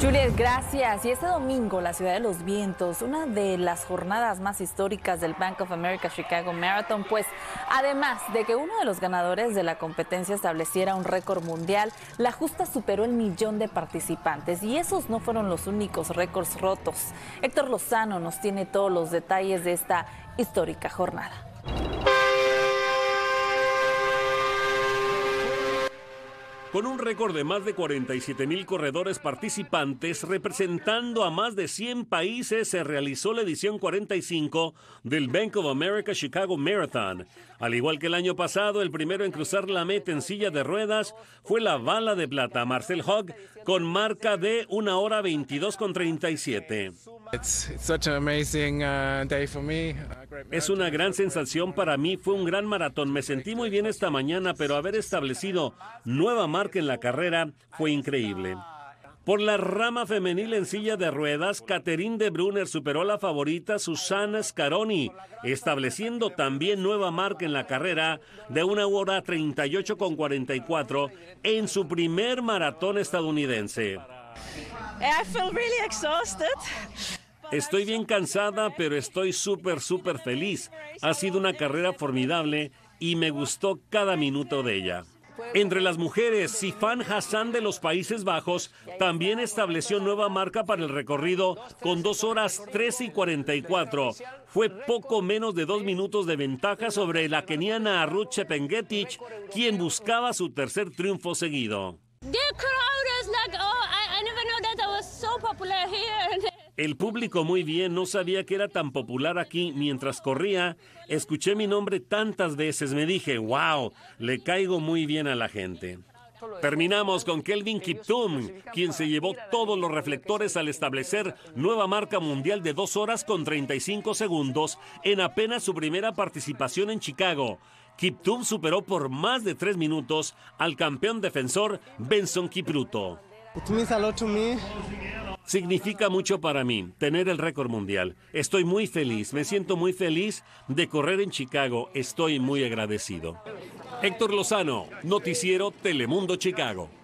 Juliet, gracias. Y este domingo, la Ciudad de los Vientos, una de las jornadas más históricas del Bank of America Chicago Marathon, pues además de que uno de los ganadores de la competencia estableciera un récord mundial, la justa superó el millón de participantes. Y esos no fueron los únicos récords rotos. Héctor Lozano nos tiene todos los detalles de esta histórica jornada. con un récord de más de 47 mil corredores participantes representando a más de 100 países, se realizó la edición 45 del Bank of America Chicago Marathon. Al igual que el año pasado, el primero en cruzar la meta en silla de ruedas fue la bala de plata Marcel Hogg con marca de 1 hora 22 con 37. Uh, es una gran sensación para mí, fue un gran maratón, me sentí muy bien esta mañana, pero haber establecido nueva marca en la carrera fue increíble. Por la rama femenil en silla de ruedas, Catherine de Brunner superó a la favorita Susana Scaroni, estableciendo también nueva marca en la carrera de una hora 38,44 en su primer maratón estadounidense. Eh, estoy bien cansada, pero estoy súper, súper feliz. Ha sido una carrera formidable y me gustó cada minuto de ella. Entre las mujeres, Sifan Hassan de los Países Bajos también estableció nueva marca para el recorrido con 2 horas 3 y 44. Fue poco menos de dos minutos de ventaja sobre la keniana Arut Chepengetich, quien buscaba su tercer triunfo seguido. El público muy bien, no sabía que era tan popular aquí. Mientras corría, escuché mi nombre tantas veces, me dije, wow, le caigo muy bien a la gente. Terminamos con Kelvin Kiptum, quien se llevó todos los reflectores al establecer nueva marca mundial de 2 horas con 35 segundos en apenas su primera participación en Chicago. Kiptum superó por más de 3 minutos al campeón defensor Benson Kipruto. Pues Significa mucho para mí tener el récord mundial. Estoy muy feliz, me siento muy feliz de correr en Chicago. Estoy muy agradecido. Héctor Lozano, Noticiero Telemundo Chicago.